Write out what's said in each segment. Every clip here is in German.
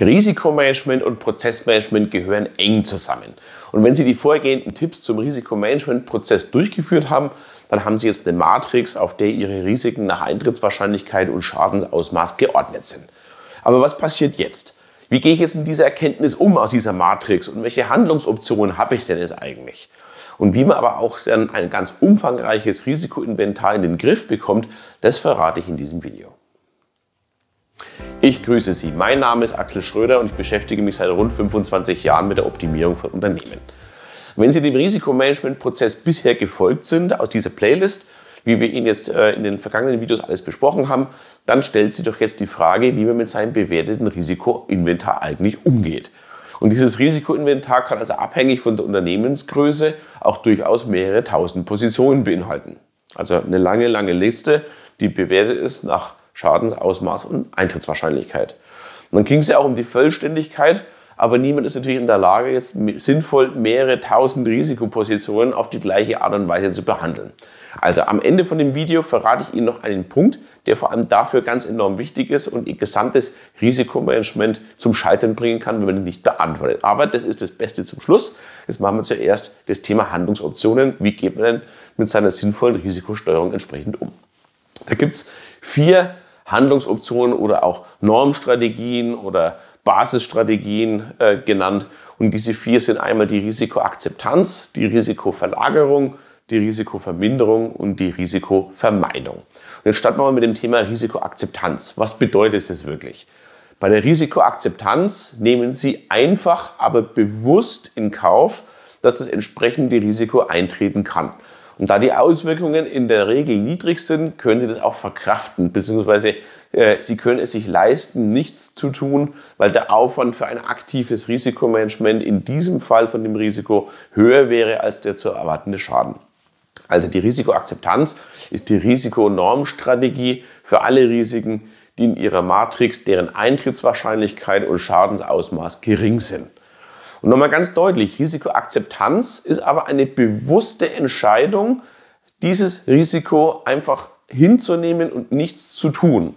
Risikomanagement und Prozessmanagement gehören eng zusammen. Und wenn Sie die vorhergehenden Tipps zum Risikomanagementprozess durchgeführt haben, dann haben Sie jetzt eine Matrix, auf der Ihre Risiken nach Eintrittswahrscheinlichkeit und Schadensausmaß geordnet sind. Aber was passiert jetzt? Wie gehe ich jetzt mit dieser Erkenntnis um aus dieser Matrix und welche Handlungsoptionen habe ich denn jetzt eigentlich? Und wie man aber auch dann ein ganz umfangreiches Risikoinventar in den Griff bekommt, das verrate ich in diesem Video. Ich grüße Sie. Mein Name ist Axel Schröder und ich beschäftige mich seit rund 25 Jahren mit der Optimierung von Unternehmen. Wenn Sie dem Risikomanagementprozess bisher gefolgt sind aus dieser Playlist, wie wir ihn jetzt äh, in den vergangenen Videos alles besprochen haben, dann stellt sich doch jetzt die Frage, wie man mit seinem bewerteten Risikoinventar eigentlich umgeht. Und dieses Risikoinventar kann also abhängig von der Unternehmensgröße auch durchaus mehrere tausend Positionen beinhalten. Also eine lange, lange Liste, die bewertet ist nach Schadensausmaß und Eintrittswahrscheinlichkeit. Und dann ging es ja auch um die Vollständigkeit, aber niemand ist natürlich in der Lage, jetzt sinnvoll mehrere tausend Risikopositionen auf die gleiche Art und Weise zu behandeln. Also am Ende von dem Video verrate ich Ihnen noch einen Punkt, der vor allem dafür ganz enorm wichtig ist und Ihr gesamtes Risikomanagement zum Scheitern bringen kann, wenn man ihn nicht beantwortet. Aber das ist das Beste zum Schluss. Jetzt machen wir zuerst das Thema Handlungsoptionen. Wie geht man denn mit seiner sinnvollen Risikosteuerung entsprechend um? Da gibt es vier Handlungsoptionen oder auch Normstrategien oder Basisstrategien äh, genannt. Und diese vier sind einmal die Risikoakzeptanz, die Risikoverlagerung, die Risikoverminderung und die Risikovermeidung. Und jetzt starten wir mal mit dem Thema Risikoakzeptanz. Was bedeutet es wirklich? Bei der Risikoakzeptanz nehmen Sie einfach, aber bewusst in Kauf, dass das entsprechende Risiko eintreten kann. Und da die Auswirkungen in der Regel niedrig sind, können Sie das auch verkraften, beziehungsweise äh, Sie können es sich leisten, nichts zu tun, weil der Aufwand für ein aktives Risikomanagement in diesem Fall von dem Risiko höher wäre als der zu erwartende Schaden. Also die Risikoakzeptanz ist die Risikonormstrategie für alle Risiken, die in ihrer Matrix, deren Eintrittswahrscheinlichkeit und Schadensausmaß gering sind. Und nochmal ganz deutlich, Risikoakzeptanz ist aber eine bewusste Entscheidung, dieses Risiko einfach hinzunehmen und nichts zu tun.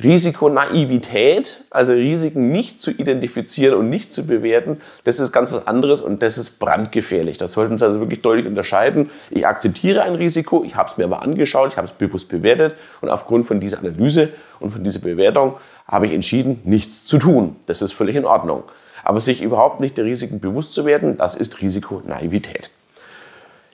Risikonaivität, also Risiken nicht zu identifizieren und nicht zu bewerten, das ist ganz was anderes und das ist brandgefährlich. Das sollten Sie also wirklich deutlich unterscheiden. Ich akzeptiere ein Risiko, ich habe es mir aber angeschaut, ich habe es bewusst bewertet und aufgrund von dieser Analyse und von dieser Bewertung habe ich entschieden, nichts zu tun. Das ist völlig in Ordnung. Aber sich überhaupt nicht der Risiken bewusst zu werden, das ist Risikonaivität.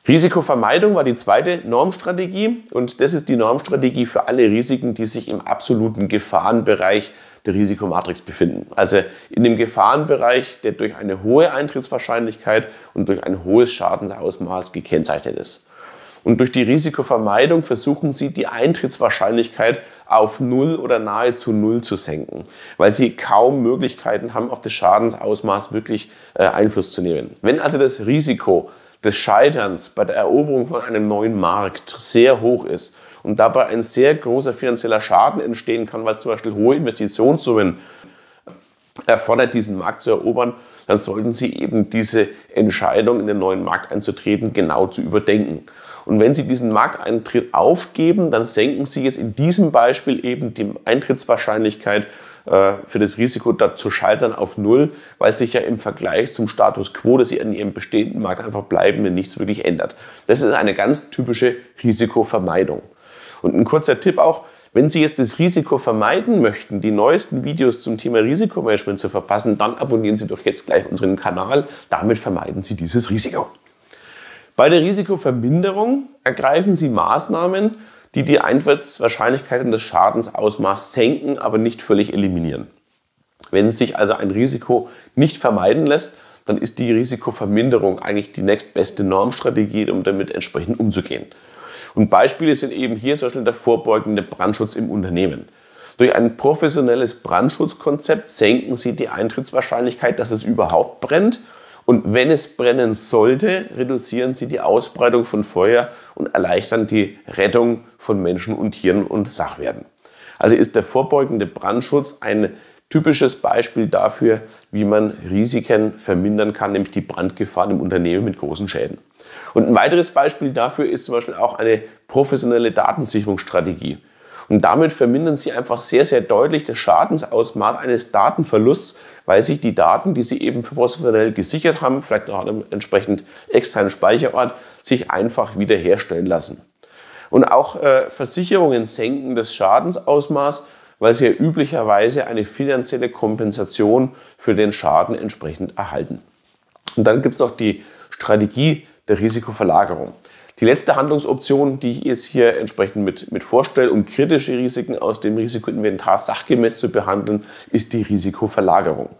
Risikovermeidung war die zweite Normstrategie und das ist die Normstrategie für alle Risiken, die sich im absoluten Gefahrenbereich der Risikomatrix befinden. Also in dem Gefahrenbereich, der durch eine hohe Eintrittswahrscheinlichkeit und durch ein hohes Schadenausmaß gekennzeichnet ist. Und durch die Risikovermeidung versuchen sie, die Eintrittswahrscheinlichkeit auf null oder nahezu null zu senken, weil sie kaum Möglichkeiten haben, auf das Schadensausmaß wirklich äh, Einfluss zu nehmen. Wenn also das Risiko des Scheiterns bei der Eroberung von einem neuen Markt sehr hoch ist und dabei ein sehr großer finanzieller Schaden entstehen kann, weil zum Beispiel hohe Investitionssummen erfordert, diesen Markt zu erobern, dann sollten Sie eben diese Entscheidung, in den neuen Markt einzutreten, genau zu überdenken. Und wenn Sie diesen Markteintritt aufgeben, dann senken Sie jetzt in diesem Beispiel eben die Eintrittswahrscheinlichkeit äh, für das Risiko da zu scheitern auf Null, weil sich ja im Vergleich zum Status quo, dass Sie an Ihrem bestehenden Markt einfach bleiben, wenn nichts wirklich ändert. Das ist eine ganz typische Risikovermeidung. Und ein kurzer Tipp auch, wenn Sie jetzt das Risiko vermeiden möchten, die neuesten Videos zum Thema Risikomanagement zu verpassen, dann abonnieren Sie doch jetzt gleich unseren Kanal. Damit vermeiden Sie dieses Risiko. Bei der Risikoverminderung ergreifen Sie Maßnahmen, die die Eintrittswahrscheinlichkeit und das Schadensausmaß senken, aber nicht völlig eliminieren. Wenn sich also ein Risiko nicht vermeiden lässt, dann ist die Risikoverminderung eigentlich die nächstbeste Normstrategie, um damit entsprechend umzugehen. Und Beispiele sind eben hier zum Beispiel der vorbeugende Brandschutz im Unternehmen. Durch ein professionelles Brandschutzkonzept senken Sie die Eintrittswahrscheinlichkeit, dass es überhaupt brennt. Und wenn es brennen sollte, reduzieren Sie die Ausbreitung von Feuer und erleichtern die Rettung von Menschen und Tieren und Sachwerten. Also ist der vorbeugende Brandschutz ein typisches Beispiel dafür, wie man Risiken vermindern kann, nämlich die Brandgefahr im Unternehmen mit großen Schäden. Und ein weiteres Beispiel dafür ist zum Beispiel auch eine professionelle Datensicherungsstrategie. Und damit vermindern sie einfach sehr, sehr deutlich das Schadensausmaß eines Datenverlusts, weil sich die Daten, die sie eben professionell gesichert haben, vielleicht auch an einem entsprechend externen Speicherort, sich einfach wiederherstellen lassen. Und auch äh, Versicherungen senken das Schadensausmaß, weil sie ja üblicherweise eine finanzielle Kompensation für den Schaden entsprechend erhalten. Und dann gibt es noch die Strategie der Risikoverlagerung. Die letzte Handlungsoption, die ich jetzt hier entsprechend mit, mit vorstelle, um kritische Risiken aus dem Risikoinventar sachgemäß zu behandeln, ist die Risikoverlagerung.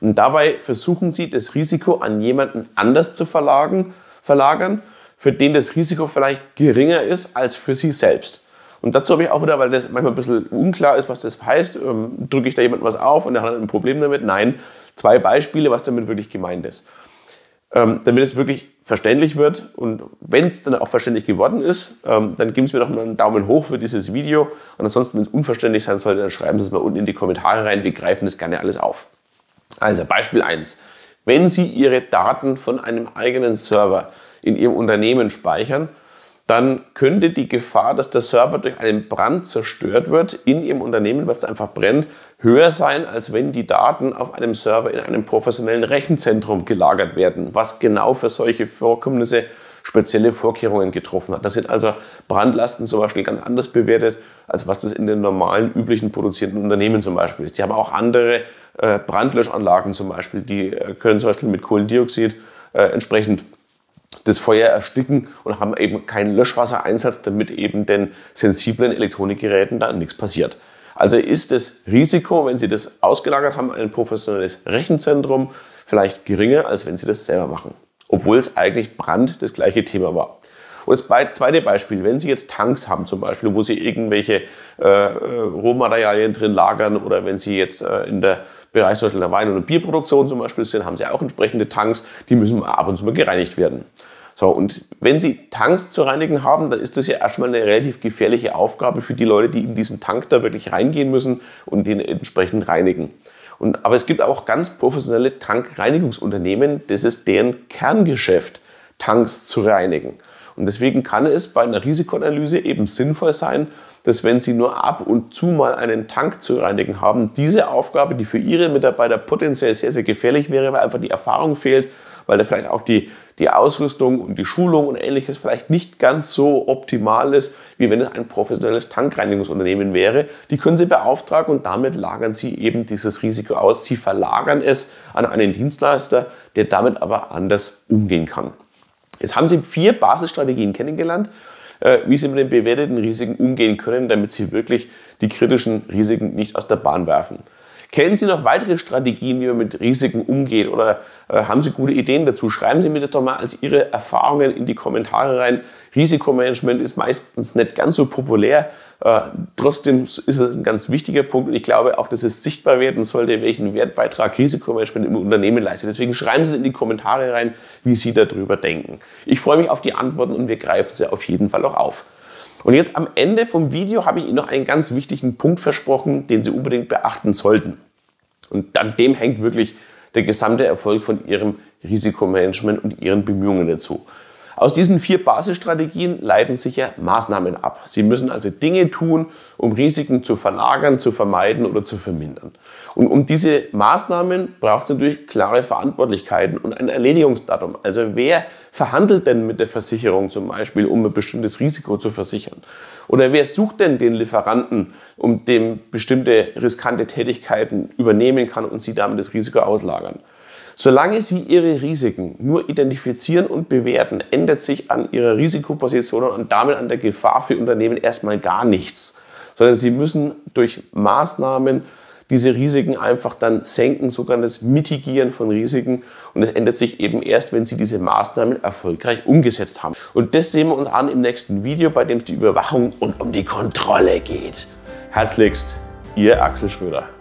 Und dabei versuchen Sie, das Risiko an jemanden anders zu verlagern, verlagern, für den das Risiko vielleicht geringer ist als für Sie selbst. Und dazu habe ich auch wieder, weil das manchmal ein bisschen unklar ist, was das heißt, ähm, drücke ich da jemandem was auf und er hat ein Problem damit. Nein, zwei Beispiele, was damit wirklich gemeint ist ähm, damit es wirklich verständlich wird. Und wenn es dann auch verständlich geworden ist, ähm, dann geben Sie mir doch mal einen Daumen hoch für dieses Video. Und ansonsten, wenn es unverständlich sein sollte, dann schreiben Sie es mal unten in die Kommentare rein. Wir greifen das gerne alles auf. Also Beispiel 1. Wenn Sie Ihre Daten von einem eigenen Server in Ihrem Unternehmen speichern dann könnte die Gefahr, dass der Server durch einen Brand zerstört wird in Ihrem Unternehmen, was da einfach brennt, höher sein, als wenn die Daten auf einem Server in einem professionellen Rechenzentrum gelagert werden, was genau für solche Vorkommnisse spezielle Vorkehrungen getroffen hat. Da sind also Brandlasten zum Beispiel ganz anders bewertet, als was das in den normalen, üblichen produzierenden Unternehmen zum Beispiel ist. Die haben auch andere äh, Brandlöschanlagen zum Beispiel, die äh, können zum Beispiel mit Kohlendioxid äh, entsprechend das Feuer ersticken und haben eben keinen Löschwassereinsatz, damit eben den sensiblen Elektronikgeräten dann nichts passiert. Also ist das Risiko, wenn Sie das ausgelagert haben, ein professionelles Rechenzentrum vielleicht geringer, als wenn Sie das selber machen. Obwohl es eigentlich Brand das gleiche Thema war. Und das zweite Beispiel, wenn Sie jetzt Tanks haben zum Beispiel, wo Sie irgendwelche äh, äh Rohmaterialien drin lagern oder wenn Sie jetzt äh, in der Bereich zum der Wein- und Bierproduktion zum Beispiel sind, haben Sie auch entsprechende Tanks, die müssen ab und zu mal gereinigt werden. So, und wenn Sie Tanks zu reinigen haben, dann ist das ja erstmal eine relativ gefährliche Aufgabe für die Leute, die in diesen Tank da wirklich reingehen müssen und den entsprechend reinigen. Und, aber es gibt auch ganz professionelle Tankreinigungsunternehmen, das ist deren Kerngeschäft, Tanks zu reinigen. Und deswegen kann es bei einer Risikoanalyse eben sinnvoll sein, dass wenn Sie nur ab und zu mal einen Tank zu reinigen haben, diese Aufgabe, die für Ihre Mitarbeiter potenziell sehr, sehr gefährlich wäre, weil einfach die Erfahrung fehlt, weil da vielleicht auch die, die Ausrüstung und die Schulung und ähnliches vielleicht nicht ganz so optimal ist, wie wenn es ein professionelles Tankreinigungsunternehmen wäre. Die können Sie beauftragen und damit lagern Sie eben dieses Risiko aus. Sie verlagern es an einen Dienstleister, der damit aber anders umgehen kann. Jetzt haben Sie vier Basisstrategien kennengelernt, äh, wie Sie mit den bewerteten Risiken umgehen können, damit Sie wirklich die kritischen Risiken nicht aus der Bahn werfen. Kennen Sie noch weitere Strategien, wie man mit Risiken umgeht oder äh, haben Sie gute Ideen dazu? Schreiben Sie mir das doch mal als Ihre Erfahrungen in die Kommentare rein. Risikomanagement ist meistens nicht ganz so populär, äh, trotzdem ist es ein ganz wichtiger Punkt und ich glaube auch, dass es sichtbar werden sollte, welchen Wertbeitrag Risikomanagement im Unternehmen leistet. Deswegen schreiben Sie es in die Kommentare rein, wie Sie darüber denken. Ich freue mich auf die Antworten und wir greifen sie auf jeden Fall auch auf. Und jetzt am Ende vom Video habe ich Ihnen noch einen ganz wichtigen Punkt versprochen, den Sie unbedingt beachten sollten. Und an dem hängt wirklich der gesamte Erfolg von Ihrem Risikomanagement und Ihren Bemühungen dazu. Aus diesen vier Basisstrategien leiten sich ja Maßnahmen ab. Sie müssen also Dinge tun, um Risiken zu verlagern, zu vermeiden oder zu vermindern. Und um diese Maßnahmen braucht es natürlich klare Verantwortlichkeiten und ein Erledigungsdatum. Also wer verhandelt denn mit der Versicherung zum Beispiel, um ein bestimmtes Risiko zu versichern? Oder wer sucht denn den Lieferanten, um dem bestimmte riskante Tätigkeiten übernehmen kann und sie damit das Risiko auslagern? Solange Sie Ihre Risiken nur identifizieren und bewerten, ändert sich an Ihrer Risikoposition und damit an der Gefahr für Unternehmen erstmal gar nichts, sondern Sie müssen durch Maßnahmen diese Risiken einfach dann senken, sogar das Mitigieren von Risiken. Und es ändert sich eben erst, wenn Sie diese Maßnahmen erfolgreich umgesetzt haben. Und das sehen wir uns an im nächsten Video, bei dem es die Überwachung und um die Kontrolle geht. Herzlichst, Ihr Axel Schröder.